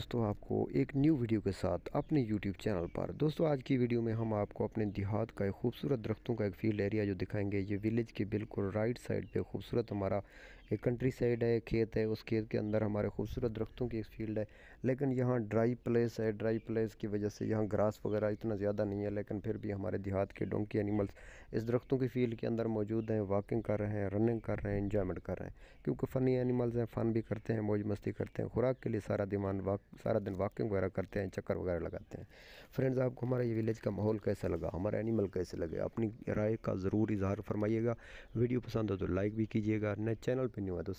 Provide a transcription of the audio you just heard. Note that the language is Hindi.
दोस्तों आपको एक न्यू वीडियो के साथ अपने YouTube चैनल पर दोस्तों आज की वीडियो में हम आपको अपने देहात का एक खूबसूरत दरख्तों का एक फील्ड एरिया जो दिखाएंगे ये विलेज के बिल्कुल राइट साइड पे खूबसूरत हमारा एक कंट्री साइड है खेत है उस खेत के अंदर हमारे खूबसूरत दरख्तों की एक फील्ड है लेकिन यहाँ ड्राई प्लेस है ड्राई प्लेस की वजह से यहाँ ग्रास वगैरह इतना ज़्यादा नहीं है लेकिन फिर भी हमारे देहात के डोंकी एनिमल्स इस दरख्तों की फील्ड के अंदर मौजूद हैं वॉकिंग कर रहे हैं रनिंग कर रहे हैं इंजॉयमेंट कर रहे हैं क्योंकि फ़नी एनिमल्स हैं फ़न भी करते हैं मौज मस्ती करते हैं खुराक के लिए सारा दिमाग वाक सारा दिन वॉकिंग वगैरह करते हैं चक्कर वगैरह लगाते हैं फ्रेंड्स आपको हमारा ये विलेज का माहौल कैसा लगा हमारे एनिमल कैसे लगे अपनी राय का ज़रूर इजहार फरमाइएगा वीडियो पसंद हो तो लाइक भी कीजिएगा नए चैनल पर नहीं हुआ तो